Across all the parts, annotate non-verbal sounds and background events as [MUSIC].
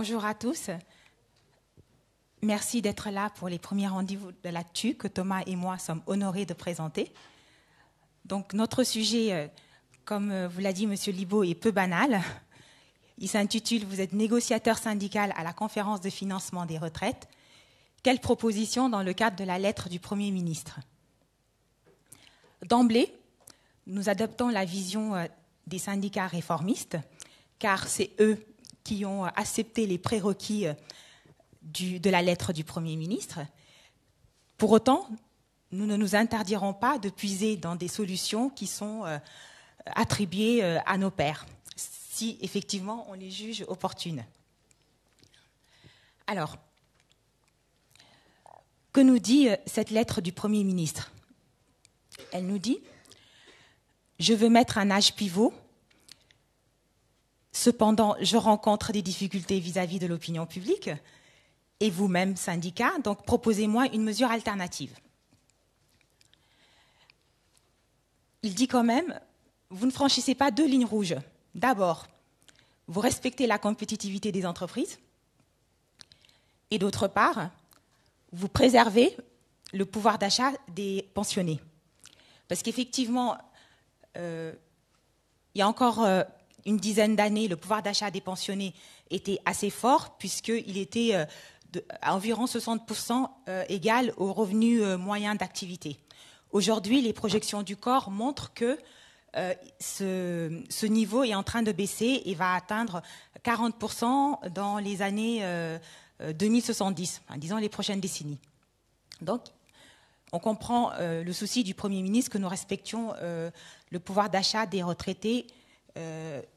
Bonjour à tous. Merci d'être là pour les premiers rendez-vous de la TU que Thomas et moi sommes honorés de présenter. Donc notre sujet, euh, comme euh, vous l'a dit M. Libaud, est peu banal. Il s'intitule Vous êtes négociateur syndical à la conférence de financement des retraites. Quelle proposition dans le cadre de la lettre du Premier ministre D'emblée, nous adoptons la vision euh, des syndicats réformistes, car c'est eux qui ont accepté les prérequis euh, de la lettre du Premier ministre. Pour autant, nous ne nous interdirons pas de puiser dans des solutions qui sont euh, attribuées euh, à nos pères, si effectivement on les juge opportunes. Alors, que nous dit cette lettre du Premier ministre Elle nous dit, je veux mettre un âge pivot Cependant, je rencontre des difficultés vis-à-vis de l'opinion publique et vous-même, syndicat, donc proposez-moi une mesure alternative. Il dit quand même, vous ne franchissez pas deux lignes rouges. D'abord, vous respectez la compétitivité des entreprises et d'autre part, vous préservez le pouvoir d'achat des pensionnés. Parce qu'effectivement, euh, il y a encore euh, une dizaine d'années, le pouvoir d'achat des pensionnés était assez fort, puisqu'il était euh, à environ 60% euh, égal au revenu euh, moyen d'activité. Aujourd'hui, les projections du corps montrent que ce, niveau est en train de baisser et va atteindre 40% dans les années 2070, disons les prochaines décennies. Donc, on comprend le souci du Premier ministre que nous respections le pouvoir d'achat des retraités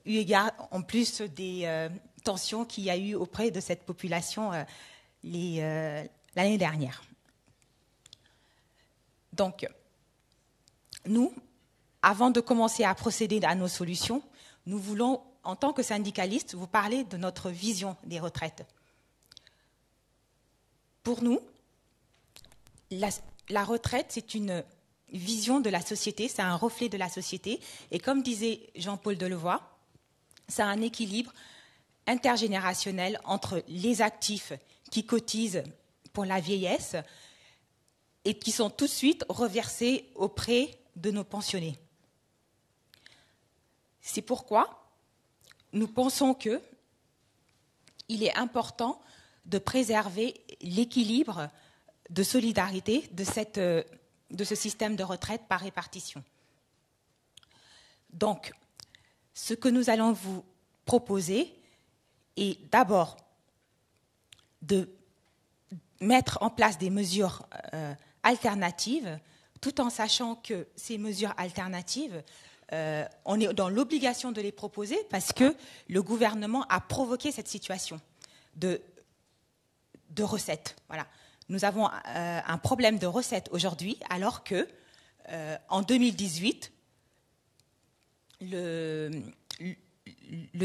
eu égard en plus des euh, tensions qu'il y a eu auprès de cette population euh, euh, l'année dernière. Donc, nous, avant de commencer à procéder à nos solutions, nous voulons, en tant que syndicalistes, vous parler de notre vision des retraites. Pour nous, la, la retraite, c'est une vision de la société, c'est un reflet de la société. Et comme disait Jean-Paul Delevoye, c'est un équilibre intergénérationnel entre les actifs qui cotisent pour la vieillesse et qui sont tout de suite reversés auprès de nos pensionnés. C'est pourquoi nous pensons que il est important de préserver l'équilibre de solidarité de cette euh, de ce système de retraite par répartition. Donc, ce que nous allons vous proposer est d'abord de mettre en place des mesures euh, alternatives, tout en sachant que ces mesures alternatives, euh, on est dans l'obligation de les proposer parce que le gouvernement a provoqué cette situation de, de recettes. Voilà nous avons euh, un problème de recettes aujourd'hui, alors que euh, en 2018, le,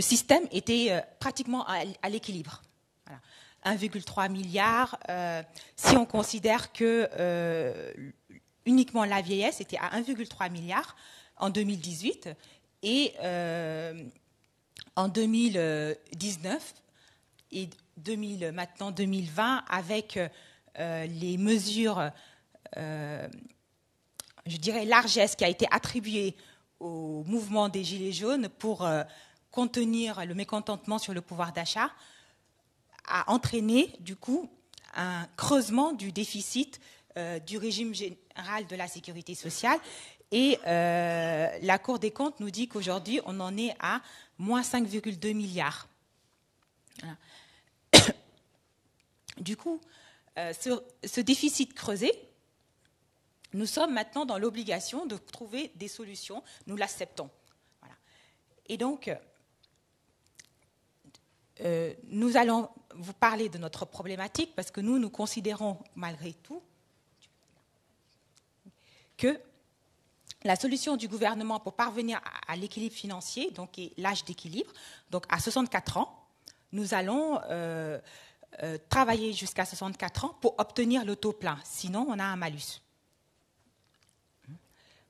système était euh, pratiquement à, l'équilibre. 1,3 milliard. si on considère que uniquement la vieillesse était à 1,3 milliard en 2018 et en 2019 et 2000, maintenant 2020 avec euh, les mesures, euh, je dirais, largesse qui a été attribuée au mouvement des Gilets jaunes pour euh, contenir le mécontentement sur le pouvoir d'achat a entraîné, du coup, un creusement du déficit du régime général de la sécurité sociale. Et la Cour des comptes nous dit qu'aujourd'hui, on en est à moins 5,2 milliards. [COUGHS] du coup, euh, ce, ce déficit creusé, nous sommes maintenant dans l'obligation de trouver des solutions. Nous l'acceptons. Et donc, euh, nous allons vous parler de notre problématique parce que nous, nous considérons malgré tout que la solution du gouvernement pour parvenir à, l'équilibre financier, donc l'âge d'équilibre, donc à 64 ans, nous allons euh, euh, travailler jusqu'à 64 ans pour obtenir le taux plein. Sinon, on a un malus.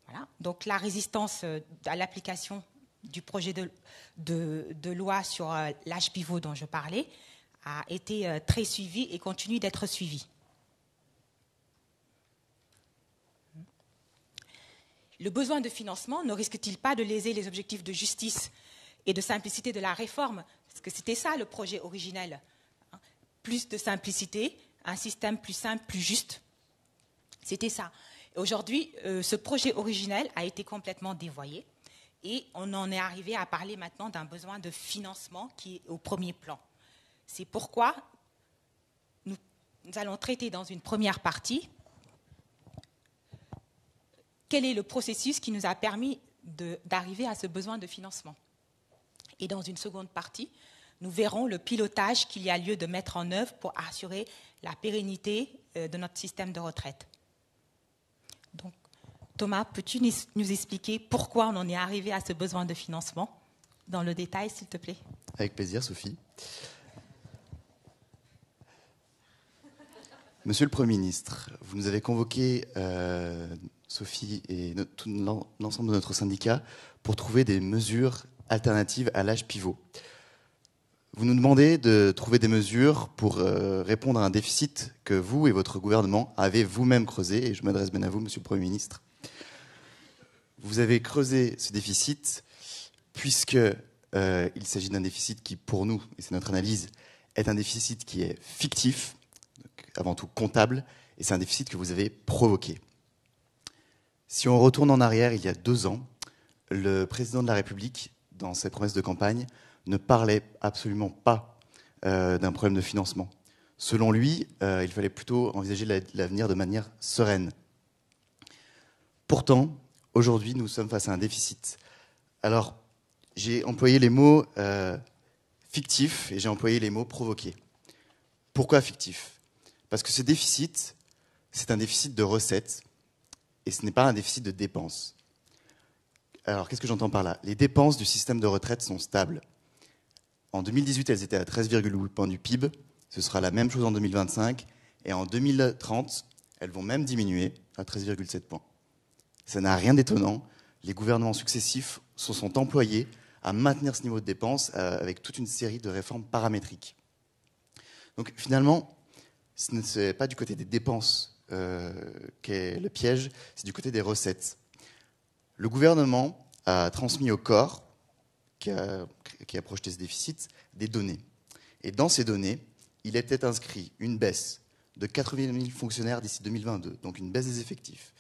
Voilà. Donc la résistance euh, à l'application du projet de, de loi sur euh, l'âge pivot dont je parlais a été très suivie et continue d'être suivie. Le besoin de financement ne risque-t-il pas de léser les objectifs de justice et de simplicité de la réforme Parce que c'était ça le projet originel plus de simplicité, un système plus simple, plus juste. C'était ça. Aujourd'hui, euh, ce projet originel a été complètement dévoyé et on en est arrivé à parler maintenant d'un besoin de financement qui est au premier plan. C'est pourquoi nous allons traiter dans une première partie quel est le processus qui nous a permis d'arriver à ce besoin de financement. Et dans une seconde partie, nous verrons le pilotage qu'il y a lieu de mettre en œuvre pour assurer la pérennité euh, de notre système de retraite. Donc, Thomas, peux-tu nous expliquer pourquoi on en est arrivé à ce besoin de financement dans le détail, s'il te plaît Avec plaisir, Sophie. Monsieur le Premier ministre, vous nous avez convoqué, euh, Sophie et l'ensemble de notre syndicat, pour trouver des mesures alternatives à l'âge pivot. Vous nous demandez de trouver des mesures pour euh, répondre à un déficit que vous et votre gouvernement avez vous-même creusé, et je m'adresse bien à vous, Monsieur le Premier ministre. Vous avez creusé ce déficit puisque euh, il s'agit d'un déficit qui, pour nous, et c'est notre analyse, est un déficit qui est fictif, avant tout comptable, et c'est un déficit que vous avez provoqué. Si on retourne en arrière, il y a deux ans, le président de la République, dans ses promesses de campagne, ne parlait absolument pas euh, d'un problème de financement. Selon lui, euh, il fallait plutôt envisager l'avenir de manière sereine. Pourtant, aujourd'hui, nous sommes face à un déficit. Alors, j'ai employé les mots euh, fictifs et j'ai employé les mots provoqués. Pourquoi fictifs Parce que ce déficit, c'est un déficit de recettes et ce n'est pas un déficit de dépenses. Alors, qu'est-ce que j'entends par là Les dépenses du système de retraite sont stables. En 2018, elles étaient à 13,8 points du PIB. Ce sera la même chose en 2025. Et en 2030, elles vont même diminuer à 13,7 points. Ça n'a rien d'étonnant. Les gouvernements successifs se sont employés à maintenir ce niveau de dépenses euh, avec toute une série de réformes paramétriques. Donc finalement, ce n'est pas du côté des dépenses euh, qu'est le piège, c'est du côté des recettes. Le gouvernement a transmis au corps qui a, projeté ce déficit, des données. Et dans ces données, il était inscrit une baisse de 80 000 fonctionnaires d'ici 2022, donc une baisse des effectifs.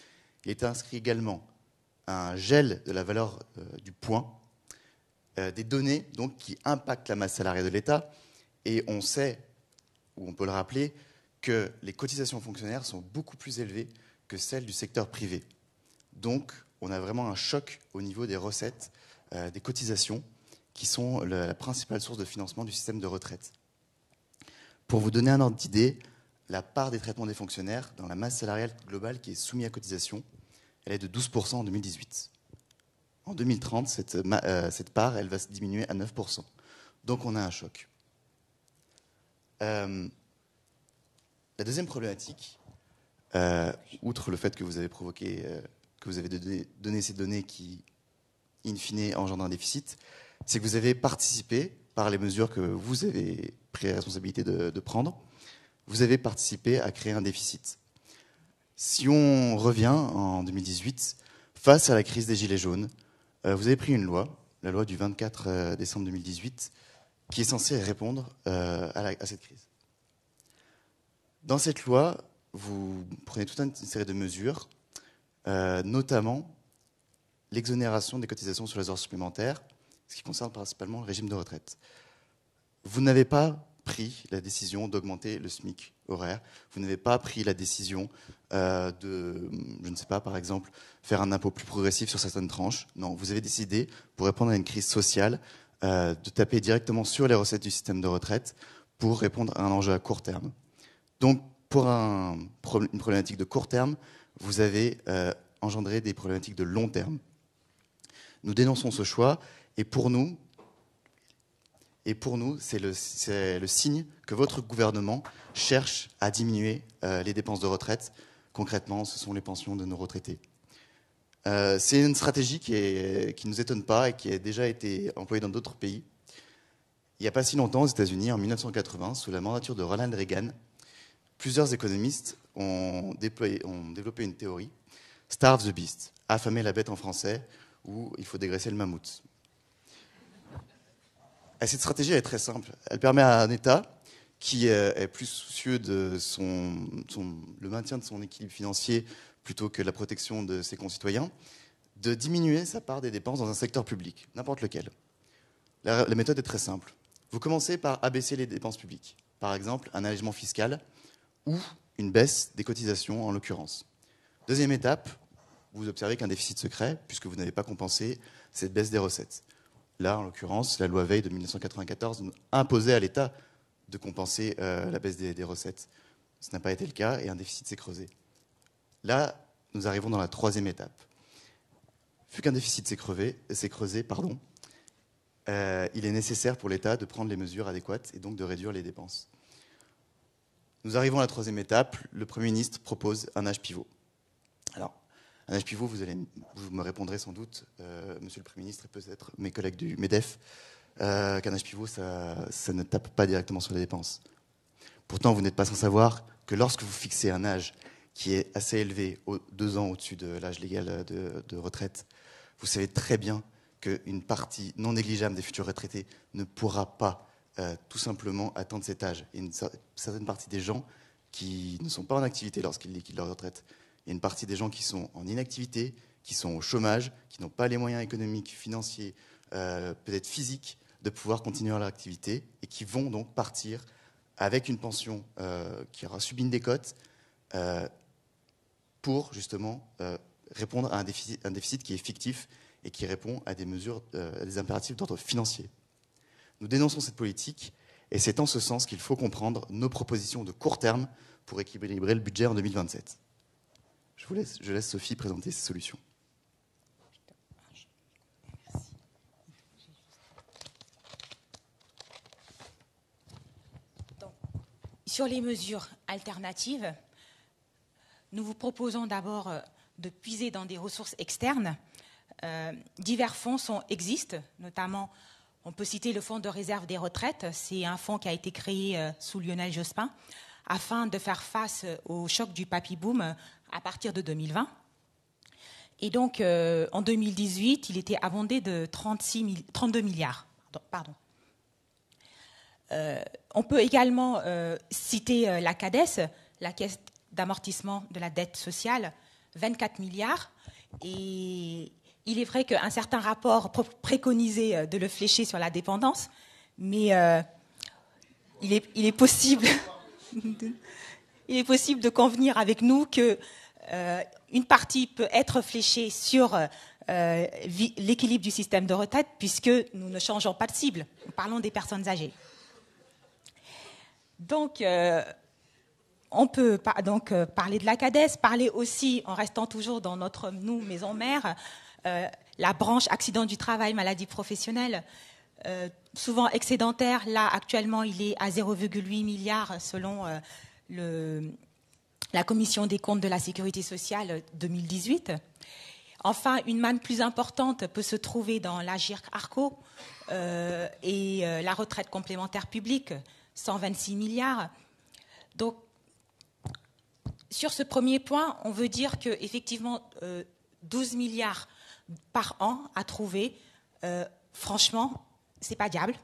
Il était inscrit également un gel de la valeur euh, du point, euh, des données donc, qui impactent la masse salariale de l'État. Et on sait, ou on peut le rappeler, que les cotisations fonctionnaires sont beaucoup plus élevées que celles du secteur privé. Donc, on a vraiment un choc au niveau des recettes, euh, des cotisations, qui sont la principale source de financement du système de retraite. Pour vous donner un ordre d'idée, la part des traitements des fonctionnaires dans la masse salariale globale qui est soumise à cotisation, elle est de 12% en 2018. En 2030, euh, cette, part, elle va se diminuer à 9%. Donc on a un choc. Euh, la deuxième problématique, euh, outre le fait que vous avez provoqué, que vous avez donné, ces données qui, in fine, engendrent un déficit, c'est que vous avez participé, par les mesures que vous avez pris la responsabilité de, prendre, vous avez participé à créer un déficit. Si on revient en 2018, face à la crise des Gilets jaunes, euh, vous avez pris une loi, la loi du 24 euh, décembre 2018, qui est censée répondre euh, à, à cette crise. Dans cette loi, vous prenez toute une série de mesures, notamment l'exonération des cotisations sur les heures supplémentaires, ce qui concerne principalement le régime de retraite. Vous n'avez pas pris la décision d'augmenter le SMIC horaire, vous n'avez pas pris la décision euh, de, je ne sais pas, par exemple, faire un impôt plus progressif sur certaines tranches. Non, vous avez décidé, pour répondre à une crise sociale, euh, de taper directement sur les recettes du système de retraite pour répondre à un enjeu à court terme. Donc, pour une problématique de court terme, vous avez euh, engendré des problématiques de long terme. Nous dénonçons ce choix et pour nous, c'est le, signe que votre gouvernement cherche à diminuer euh, les dépenses de retraite. Concrètement, ce sont les pensions de nos retraités. Euh, c'est une stratégie qui ne nous étonne pas et qui a déjà été employée dans d'autres pays. Il n'y a pas si longtemps, aux États-Unis, en 1980, sous la mandature de Ronald Reagan, plusieurs économistes ont, ont développé une théorie, Starve the Beast, affamer la bête en français, ou il faut dégraisser le mammouth. Ah, cette stratégie est très simple. Elle permet à un État qui euh, est plus soucieux de son, le maintien de son équilibre financier plutôt que la protection de ses concitoyens, de diminuer sa part des dépenses dans un secteur public, n'importe lequel. La, la, méthode est très simple. Vous commencez par abaisser les dépenses publiques, par exemple un allègement fiscal ou une baisse des cotisations en l'occurrence. Deuxième étape, vous observez qu'un déficit se crée puisque vous n'avez pas compensé cette baisse des recettes. Là, en l'occurrence, la loi Veil de 1994 imposait à l'État de compenser euh, la baisse des, recettes. Ce n'a pas été le cas et un déficit s'est creusé. Là, nous arrivons dans la troisième étape. Vu qu'un déficit s'est creusé, creusé pardon, euh, il est nécessaire pour l'État de prendre les mesures adéquates et donc de réduire les dépenses. Nous arrivons à la troisième étape. Le Premier ministre propose un âge pivot. Alors, un âge vous, vous, me répondrez sans doute, euh, Monsieur le Premier ministre, et peut-être mes collègues du MEDEF, euh, qu'un âge pivot, ça, ne tape pas directement sur les dépenses. Pourtant, vous n'êtes pas sans savoir que lorsque vous fixez un âge qui est assez élevé, deux ans au-dessus de l'âge légal de, retraite, vous savez très bien qu'une partie non négligeable des futurs retraités ne pourra pas euh, tout simplement atteindre cet âge. une certaine partie des gens qui ne sont pas en activité lorsqu'ils liquident leur retraite il y a une partie des gens qui sont en inactivité, qui sont au chômage, qui n'ont pas les moyens économiques, financiers, euh, peut-être physiques, de pouvoir continuer leur activité et qui vont donc partir avec une pension euh, qui aura subi une décote euh, pour justement répondre à un déficit, un déficit, qui est fictif et qui répond à des mesures, à des impératifs d'ordre financier. Nous dénonçons cette politique et c'est en ce sens qu'il faut comprendre nos propositions de court terme pour équilibrer le budget en 2027. Je, vous laisse, je laisse Sophie présenter ses solutions. Sur les mesures alternatives, nous vous proposons d'abord euh, de puiser dans des ressources externes. Euh, divers fonds existent, notamment, on peut citer le fonds de réserve des retraites. C'est un fonds qui a été créé euh, sous Lionel Jospin afin de faire face euh, au choc du papy-boom euh, à partir de 2020. Et donc, euh, en 2018, il était abondé de 32 milliards. Pardon. on peut également citer la CADES, la Caisse d'amortissement de la dette sociale, 24 milliards. Et il est vrai qu'un certain rapport préconisait de le flécher sur la dépendance, mais il est possible. [LAUGHS] il est possible de convenir avec nous que euh, une partie peut être fléchée sur euh, l'équilibre du système de retraite puisque nous ne changeons pas de cible. Nous parlons des personnes âgées. Donc, euh, on peut donc parler de la CADES, parler aussi, en restant toujours dans notre nous maison mère, la branche accident du travail, maladie professionnelle souvent excédentaire. Là, actuellement, il est à 0,8 milliard selon euh, la Commission des comptes de la sécurité sociale 2018. Euh, enfin, une manne plus importante peut se trouver dans lagirc Arco euh, et la retraite complémentaire publique, 126 milliards. Donc, sur ce premier point, on veut dire qu'effectivement, euh, 12 milliards par an à trouver, franchement, c'est pas diable.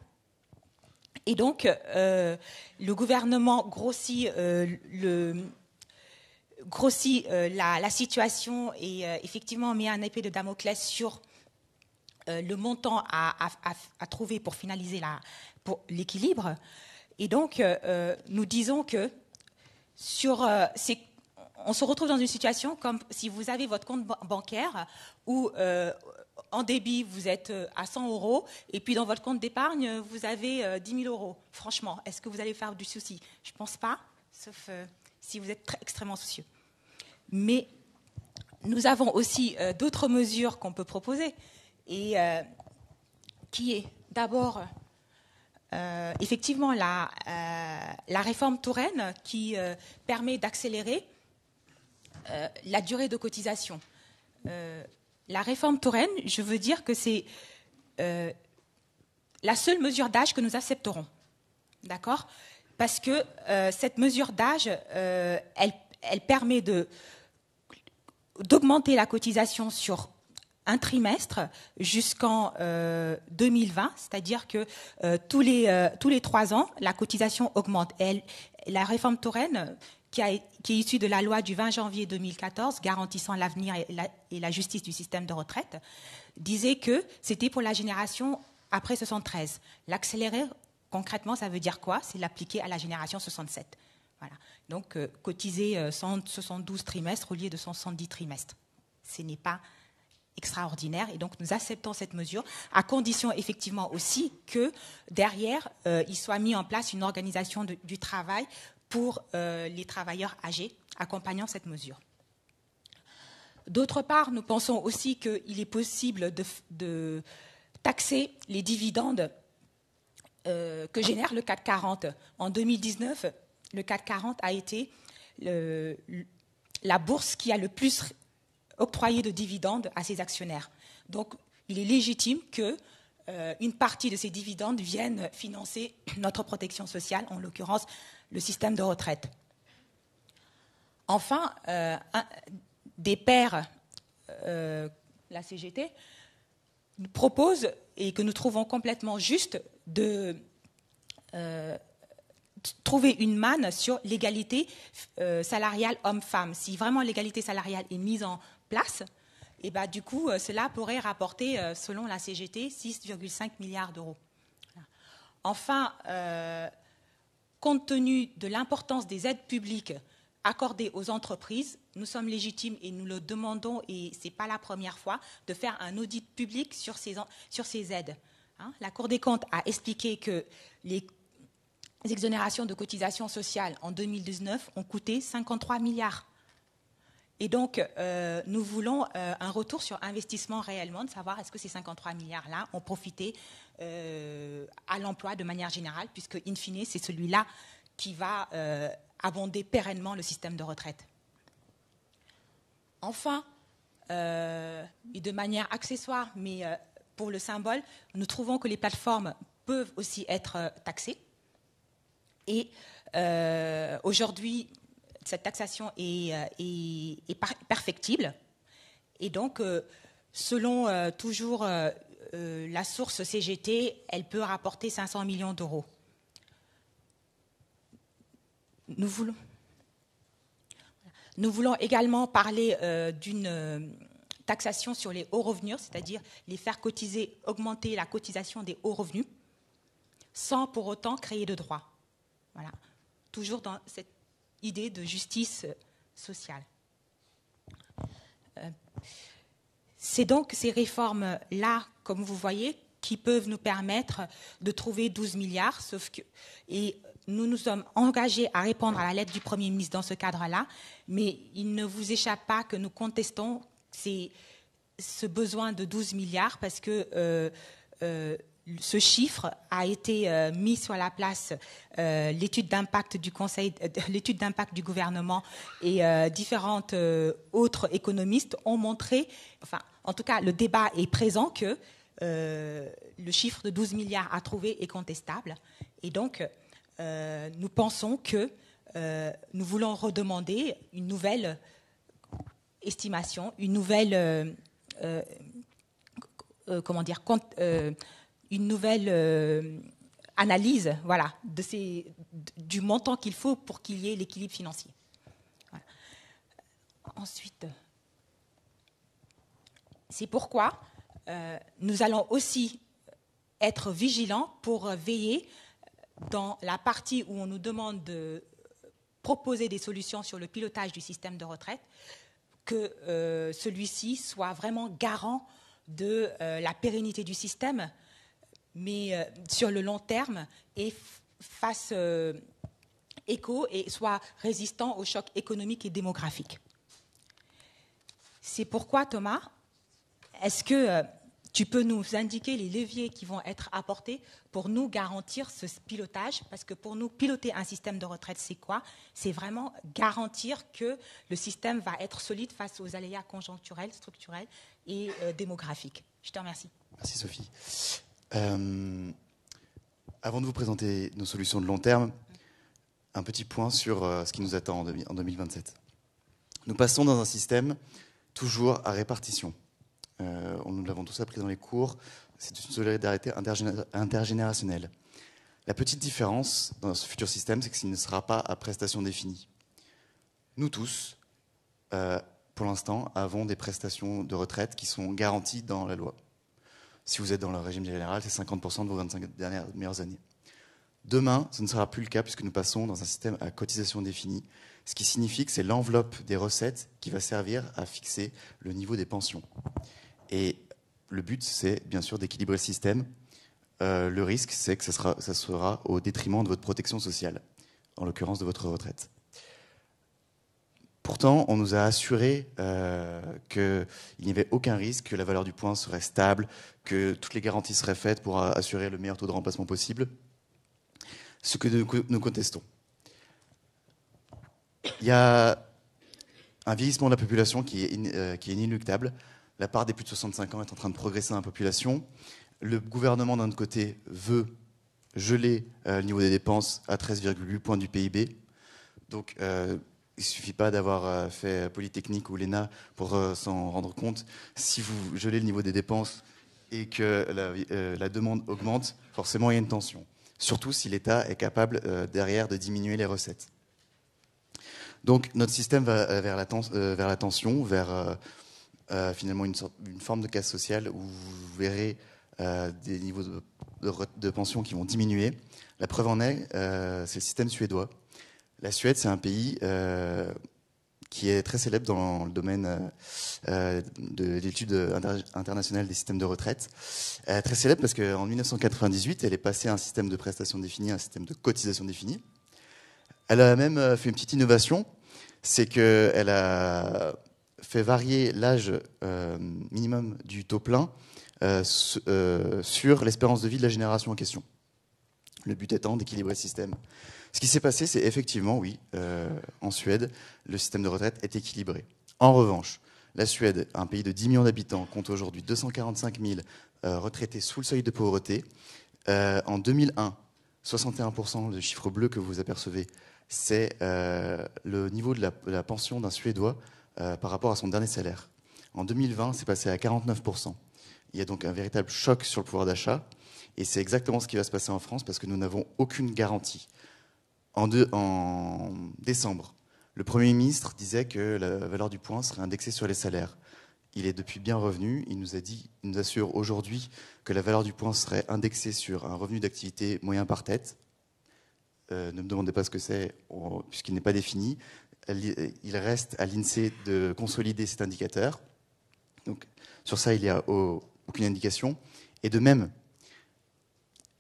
Et donc, euh, le gouvernement grossit, euh, le, grossit euh, la, situation et effectivement met un épée de Damoclès sur le montant à, trouver pour finaliser la, pour l'équilibre. Et donc, nous disons que sur on se retrouve dans une situation comme si vous avez votre compte bancaire où en débit, vous êtes euh, à 100 euros, et puis dans votre compte d'épargne, euh, vous avez 10 euh, 000 euros. Franchement, est-ce que vous allez faire du souci Je ne pense pas, sauf si vous êtes très, extrêmement soucieux. Mais nous avons aussi d'autres mesures qu'on peut proposer, et qui est d'abord effectivement la, réforme Touraine qui permet d'accélérer la durée de cotisation la réforme Touraine, je veux dire que c'est euh, la seule mesure d'âge que nous accepterons. D'accord Parce que euh, cette mesure d'âge, euh, elle, permet d'augmenter la cotisation sur un trimestre jusqu'en 2020, c'est-à-dire que tous, les, tous les trois ans, la cotisation augmente. Elle, la réforme Touraine, qui, est issu de la loi du 20 janvier 2014 garantissant l'avenir et, la, justice du système de retraite, disait que c'était pour la génération après 73. L'accélérer, concrètement, ça veut dire quoi C'est l'appliquer à la génération 67. Voilà. Donc, euh, cotiser 172 euh, trimestres au lieu de 170 trimestres. Ce n'est pas extraordinaire et donc nous acceptons cette mesure à condition effectivement aussi que derrière euh, il soit mis en place une organisation du travail pour euh, les travailleurs âgés accompagnant cette mesure. D'autre part, nous pensons aussi qu'il est possible de, taxer les dividendes euh, que génère le CAC 40. En 2019, le CAC 40 a été la bourse qui a le plus octroyé de dividendes à ses actionnaires. Donc, il est légitime que euh, une partie de ces dividendes vienne financer notre protection sociale, en l'occurrence le système de retraite. Enfin, euh, des pairs, euh, la CGT, propose, et que nous trouvons complètement juste, de euh, trouver une manne sur l'égalité salariale homme-femme. Si vraiment l'égalité salariale est mise en place, et eh bah, ben, du coup, cela pourrait rapporter, selon la CGT, 6,5 milliards d'euros. Enfin, compte tenu de l'importance des aides publiques accordées aux entreprises, nous sommes légitimes et nous le demandons, et ce n'est pas la première fois, de faire un audit public sur ces, aides. Hein. la Cour des comptes a expliqué que les les exonérations de cotisations sociales en 2019 ont coûté 53 milliards. Et donc, euh, nous voulons euh, un retour sur investissement réellement, de savoir est-ce que ces 53 milliards-là ont profité euh, à l'emploi de manière générale, puisque, in fine, c'est celui-là qui va abonder pérennement le système de retraite. Enfin, et de manière accessoire, mais pour le symbole, nous trouvons que les plateformes peuvent aussi être taxées. Et aujourd'hui, cette taxation est, euh, perfectible. Et donc, euh, selon euh, toujours la source CGT, elle peut rapporter 500 millions d'euros. Nous voulons, nous voulons également parler d'une taxation sur les hauts revenus, c'est-à-dire les faire cotiser, augmenter la cotisation des hauts revenus, sans pour autant créer de droits. Voilà. Toujours dans cette idée de justice sociale. Euh, c'est donc ces réformes-là, comme vous voyez, qui peuvent nous permettre de trouver 12 milliards, sauf que, et nous nous sommes engagés à répondre à la lettre du Premier ministre dans ce cadre-là, mais il ne vous échappe pas que nous contestons ce besoin de 12 milliards parce que euh, euh, ce chiffre a été euh, mis sur la place euh, l'étude d'impact du conseil euh, [LAUGHS] l'étude d'impact du gouvernement et différentes autres économistes ont montré enfin en tout cas le débat est présent que le chiffre de 12 milliards à trouver est contestable et donc nous pensons que nous voulons redemander une nouvelle estimation une nouvelle comment dire compte, une nouvelle euh, analyse voilà, de ces, du montant qu'il faut pour qu'il y ait l'équilibre financier. Voilà. Ensuite, c'est pourquoi euh, nous allons aussi être vigilants pour veiller dans la partie où on nous demande de proposer des solutions sur le pilotage du système de retraite, que euh, celui-ci soit vraiment garant de la pérennité du système, mais euh, sur le long terme et fasse euh, écho et soit résistant aux chocs économiques et démographiques. C'est pourquoi, Thomas, est-ce que euh, tu peux nous indiquer les leviers qui vont être apportés pour nous garantir ce pilotage Parce que pour nous, piloter un système de retraite, c'est quoi C'est vraiment garantir que le système va être solide face aux aléas conjoncturels, structurels et euh, démographiques. Je te remercie. Merci Sophie. Euh, avant de vous présenter nos solutions de long terme, un petit point sur euh, ce qui nous attend en 2027. Nous passons dans un système toujours à répartition. Euh, nous l'avons tous appris dans les cours, c'est une solidarité intergénérationnelle. La petite différence dans ce futur système, c'est qu'il ne sera pas à prestations définies. Nous tous, pour l'instant, avons des prestations de retraite qui sont garanties dans la loi. Si vous êtes dans le régime général, c'est 50% de vos 25 dernières, meilleures années. Demain, ce ne sera plus le cas puisque nous passons dans un système à cotisation définie, ce qui signifie que c'est l'enveloppe des recettes qui va servir à fixer le niveau des pensions. Et le but, c'est bien sûr d'équilibrer le système. Euh, le risque, c'est que ça sera, ça sera au détriment de votre protection sociale, en l'occurrence de votre retraite. Pourtant, on nous a assuré euh, qu'il n'y avait aucun risque, que la valeur du point serait stable, que toutes les garanties seraient faites pour assurer le meilleur taux de remplacement possible. Ce que nous contestons. Il y a un vieillissement de la population qui est, euh, inéluctable. La part des plus de 65 ans est en train de progresser dans la population. Le gouvernement, d'un côté, veut geler euh, le niveau des dépenses à 13,8 points du PIB. Donc, il suffit pas d'avoir euh, fait Polytechnique ou l'ENA pour euh, s'en rendre compte. Si vous gelez le niveau des dépenses et que euh, la, demande augmente, forcément il y a une tension. Surtout si l'État est capable derrière de diminuer les recettes. Donc notre système va vers la, tension, vers finalement une, forme de casse sociale où vous verrez des niveaux de, pension qui vont diminuer. La preuve en est, c'est le système suédois la Suède, c'est un pays euh, qui est très célèbre dans le domaine euh, de l'étude internationale des systèmes de retraite. très célèbre parce qu'en 1998, elle est passée à un système de prestations définies, un système de cotisation définies. Elle a même euh, fait une petite innovation, c'est qu'elle a fait varier l'âge minimum du taux plein sur l'espérance de vie de la génération en question. Le but étant d'équilibrer le système. Ce qui s'est passé, c'est effectivement, oui, euh, en Suède, le système de retraite est équilibré. En revanche, la Suède, un pays de 10 millions d'habitants, compte aujourd'hui 245 000 euh, retraités sous le seuil de pauvreté. Euh, en 2001, 61% le chiffre bleu que vous apercevez, c'est le niveau de la pension d'un Suédois par rapport à son dernier salaire. En 2020, c'est passé à 49%. Il y a donc un véritable choc sur le pouvoir d'achat. Et c'est exactement ce qui va se passer en France parce que nous n'avons aucune garantie en, en, décembre, le Premier ministre disait que la valeur du point serait indexée sur les salaires. Il est depuis bien revenu. Il nous, a dit, nous assure aujourd'hui que la valeur du point serait indexée sur un revenu d'activité moyen par tête. Euh, ne me demandez pas ce que c'est, puisqu'il n'est pas défini. Euh, il reste à l'INSEE de consolider cet indicateur. Donc, sur ça, il n'y a aucune indication. Et de même,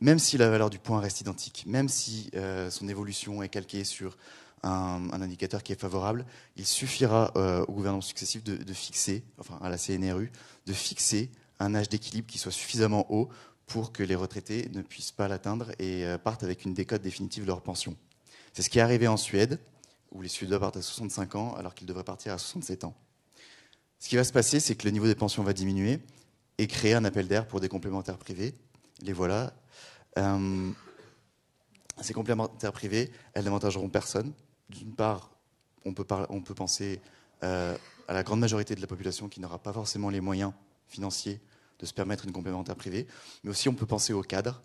même si la valeur du point reste identique, même si euh, son évolution est calquée sur un, indicateur qui est favorable, il suffira euh, au gouvernement successif de, fixer, enfin à la CNRU, de fixer un âge d'équilibre qui soit suffisamment haut pour que les retraités ne puissent pas l'atteindre et euh, partent avec une décote définitive de leur pension. C'est ce qui est arrivé en Suède, où les Suédois partent à 65 ans alors qu'ils devraient partir à 67 ans. Ce qui va se passer, c'est que le niveau des pensions va diminuer et créer un appel d'air pour des complémentaires privés. Les voilà. Euh, ces complémentaires privés, elles n'avantageront personne. D'une part, on peut, on peut penser euh, à la grande majorité de la population qui n'aura pas forcément les moyens financiers de se permettre une complémentaire privée, mais aussi on peut penser aux cadres.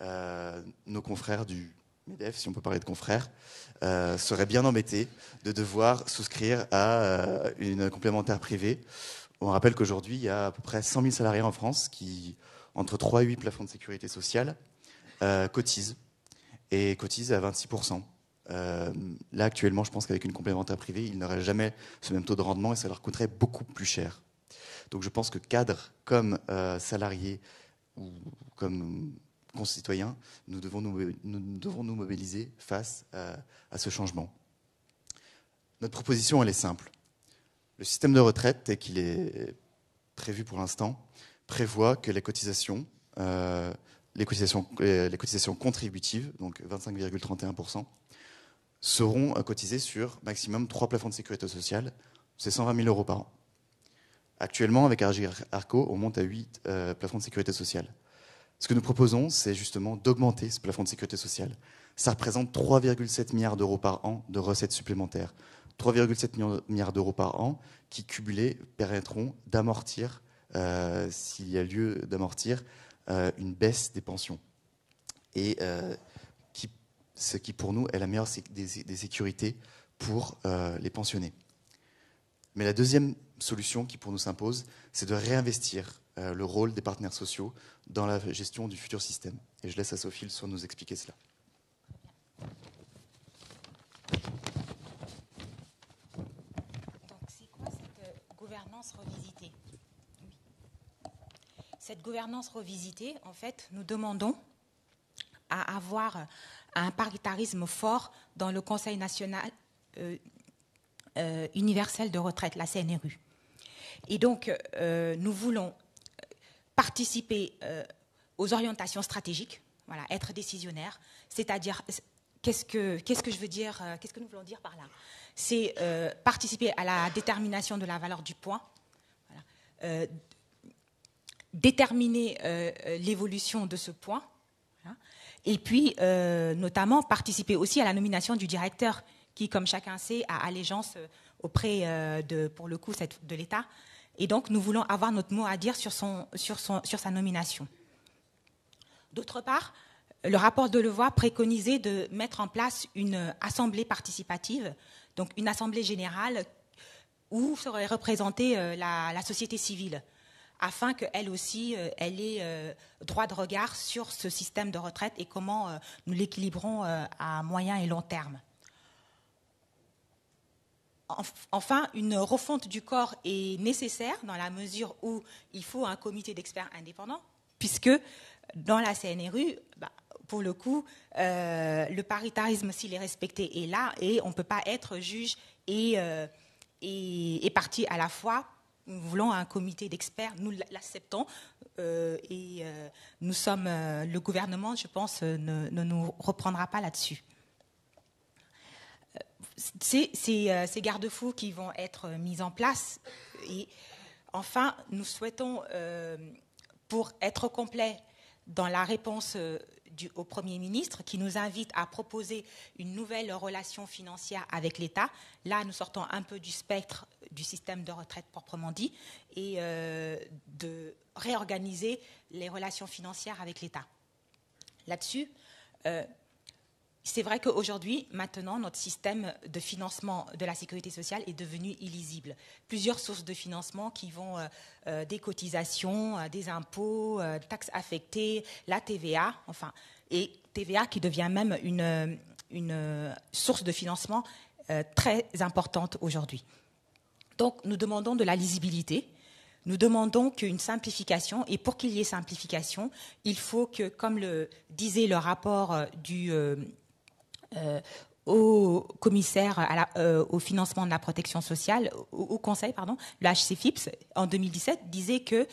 Euh, nos confrères du MEDEF, si on peut parler de confrères, seraient bien embêtés de devoir souscrire à une complémentaire privée. On rappelle qu'aujourd'hui, il y a à peu près 100 000 salariés en France qui, entre 3 et 8 plafonds de sécurité sociale, euh, cotise et cotise à 26%. Euh, là, actuellement, je pense qu'avec une complémentaire privée, ils n'auraient jamais ce même taux de rendement et ça leur coûterait beaucoup plus cher. Donc je pense que cadre, comme euh, salariés ou comme concitoyens, nous devons nous, mobiliser face euh, à, ce changement. Notre proposition, elle est simple. Le système de retraite, tel qu'il est prévu pour l'instant, prévoit que les cotisations les cotisations, contributives, donc 25,31%, seront euh, cotisées sur maximum 3 plafonds de sécurité sociale, c'est 120 000 euros par an. Actuellement, avec Arco, on monte à 8 euh, plafonds de sécurité sociale. Ce que nous proposons, c'est justement d'augmenter ce plafond de sécurité sociale. Ça représente 3,7 milliards d'euros par an de recettes supplémentaires. 3,7 milliards d'euros par an qui, cumulés, permettront d'amortir, euh, s'il y a lieu d'amortir, euh, une baisse des pensions. Et euh, ce qui, pour nous, est la meilleure des, sécurités pour euh, les pensionnés. Mais la deuxième solution qui pour nous s'impose, c'est de réinvestir le rôle des partenaires sociaux dans la gestion du futur système. Et je laisse à Sophie le soin de nous expliquer cela. Donc c'est quoi cette gouvernance revisite cette gouvernance revisitée, en fait, nous demandons à avoir un paritarisme fort dans le Conseil national euh, euh, universel de retraite, la CNRU. Et donc, euh, nous voulons participer aux orientations stratégiques, voilà, être décisionnaires, c'est-à-dire qu'est-ce que qu'est-ce que je veux dire, qu'est-ce que nous voulons dire par là C'est participer à la détermination de la valeur du point, déterminer euh, euh, l'évolution de ce point. et puis, euh, notamment, participer aussi à la nomination du directeur, qui, comme chacun sait, a allégeance auprès de, pour le coup, de l'État. Et donc, nous voulons avoir notre mot à dire sur, son, sur, son, sur sa nomination. D'autre part, le rapport de Levoix préconisait de mettre en place une assemblée participative, donc une assemblée générale où serait représentée la société civile afin qu'elle aussi, euh, elle ait euh, droit de regard sur ce système de retraite et comment euh, nous l'équilibrons à moyen et long terme. Enfin, une refonte du corps est nécessaire dans la mesure où il faut un comité d'experts indépendants, puisque dans la CNRU, bah, pour le coup, le paritarisme, s'il est respecté, est là et on ne peut pas être juge et, et parti à la fois nous voulons un comité d'experts, nous l'acceptons euh, et euh, nous sommes, euh, le gouvernement, je pense, ne, nous reprendra pas là-dessus. C'est ces garde-fous qui vont être mis en place. Et enfin, nous souhaitons, pour être complet dans la réponse au Premier ministre qui nous invite à proposer une nouvelle relation financière avec l'État. Là, nous sortons un peu du spectre du système de retraite proprement dit et euh, de réorganiser les relations financières avec l'État. Là-dessus, euh, c'est vrai qu'aujourd'hui, maintenant, notre système de financement de la sécurité sociale est devenu illisible. Plusieurs sources de financement qui vont euh, euh, des cotisations, euh, des impôts, taxes affectées, la TVA, enfin, et TVA qui devient même une, une source de financement très importante aujourd'hui. Donc, nous demandons de la lisibilité. Nous demandons qu'une simplification, et pour qu'il y ait simplification, il faut que, comme le disait le rapport du euh, au commissaire euh, au financement de la protection sociale, au, Conseil, pardon, le HCFIPS, en 2017, disait que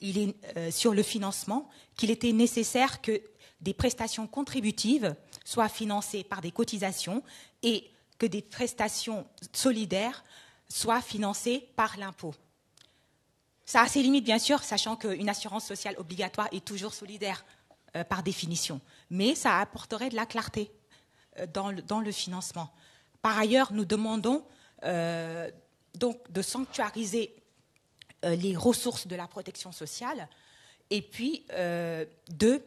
il est, euh, sur le financement qu'il était nécessaire que des prestations contributives soient financées par des cotisations et que des prestations solidaires soient financées par l'impôt. Ça a ses limites, bien sûr, sachant qu'une assurance sociale obligatoire est toujours solidaire par définition, mais ça apporterait de la clarté. Euh, dans le, financement. Par ailleurs, nous demandons euh, donc de sanctuariser euh, les ressources de la protection sociale et puis de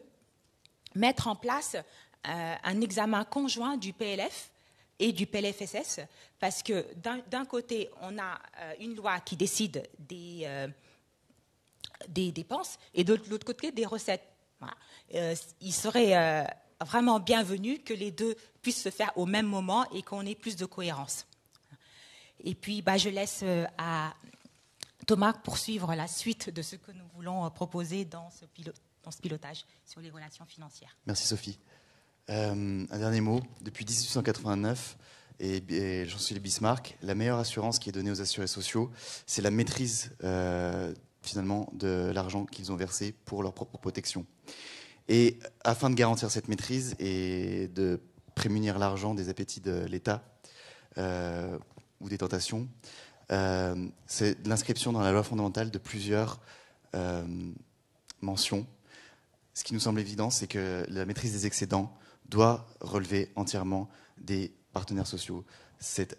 mettre en place un examen conjoint du PLF et du PLFSS parce que d'un côté, on a une loi qui décide des, dépenses et de l'autre côté, des recettes. il serait vraiment bienvenu que les deux puissent se faire au même moment et qu'on ait plus de cohérence. Et puis, bah, je laisse euh, à Thomas poursuivre la suite de ce que nous voulons euh, proposer dans ce, dans ce pilotage sur les relations financières. Merci Sophie. Euh, un dernier mot. Depuis 1889 et, j'en suis le Bismarck, la meilleure assurance qui est donnée aux assurés sociaux, c'est la maîtrise finalement de l'argent qu'ils ont versé pour leur propre protection. Et afin de garantir cette maîtrise et de prémunir l'argent des appétits de l'État euh, ou des tentations, euh, c'est l'inscription dans la loi fondamentale de plusieurs euh, mentions. Ce qui nous semble évident, c'est que la maîtrise des excédents doit relever entièrement des partenaires sociaux. cet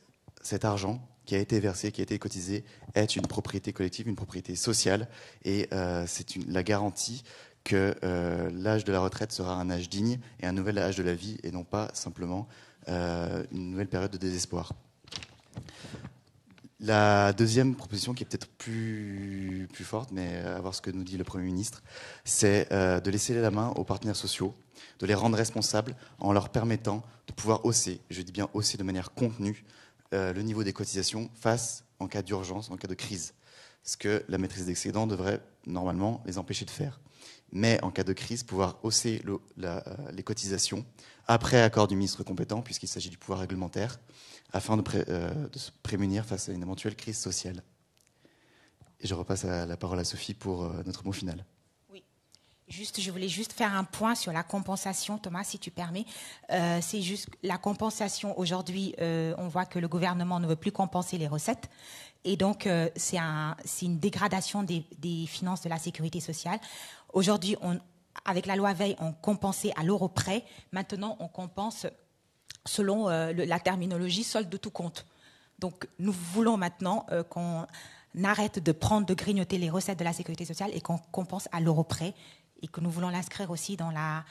argent qui a été versé, qui a été cotisé, est une propriété collective, une propriété sociale, et c'est la garantie que euh, l'âge de la retraite sera un âge digne et un nouvel âge de la vie et non pas simplement euh, une nouvelle période de désespoir. La deuxième proposition, qui est peut-être plus, forte, mais à voir ce que nous dit le Premier ministre, c'est euh, de laisser la main aux partenaires sociaux, de les rendre responsables en leur permettant de pouvoir hausser, je dis bien hausser de manière contenue, le niveau des cotisations face en cas d'urgence, en cas de crise. Ce que la maîtrise d'excédent devrait normalement les empêcher de faire mais en cas de crise, pouvoir hausser euh, les cotisations après accord du ministre compétent, puisqu'il s'agit du pouvoir réglementaire, afin de, euh, se prémunir face à une éventuelle crise sociale. Et je repasse la parole à Sophie pour euh, notre mot final. Oui, juste, je voulais juste faire un point sur la compensation, Thomas, si tu permets. C'est juste la compensation. Aujourd'hui, on voit que le gouvernement ne veut plus compenser les recettes. Et donc, c'est une dégradation des, des finances de la sécurité sociale. Aujourd'hui, avec la loi Veil, on compensait à l'euro près. Maintenant, on compense selon euh, la terminologie solde de tout compte. Donc, nous voulons maintenant euh, qu'on arrête de prendre, de grignoter les recettes de la sécurité sociale et qu'on compense à l'euro près et que nous voulons l'inscrire aussi dans la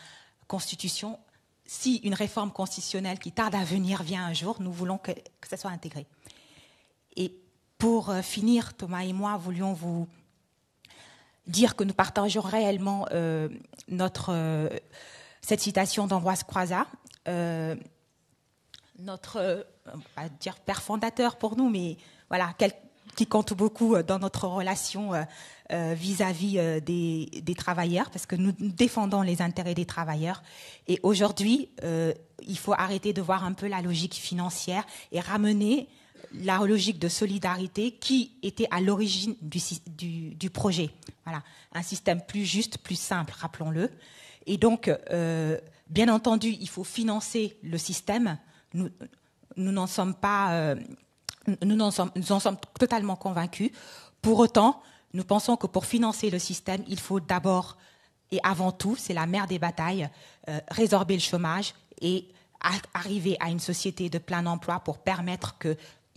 Constitution. Si une réforme constitutionnelle qui tarde à venir vient un jour, nous voulons que ça soit intégré. Et pour euh, finir, Thomas et moi voulions vous dire que nous partageons réellement euh, notre, euh, cette citation d'Ambroise Croizat, euh, notre, dire père fondateur pour nous, mais voilà, qui compte beaucoup dans notre relation vis-à-vis des, travailleurs, parce que nous défendons les intérêts des travailleurs. Et aujourd'hui, il faut arrêter de voir un peu la logique financière et ramener la logique de solidarité qui était à l'origine du, du, projet. Voilà, un système plus juste, plus simple, rappelons-le. Et donc, euh, bien entendu, il faut financer le système. Nous, nous n'en sommes pas, euh, nous, en sommes, nous sommes totalement convaincus. Pour autant, nous pensons que pour financer le système, il faut d'abord et avant tout, c'est la mère des batailles, euh, résorber le chômage et arriver à une société de plein emploi pour permettre que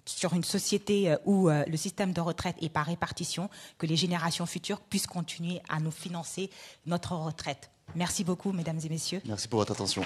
sur une société euh, où euh, le système de retraite est par répartition, que les générations futures puissent continuer à nous financer notre retraite. Merci beaucoup, mesdames et messieurs. Merci pour votre attention.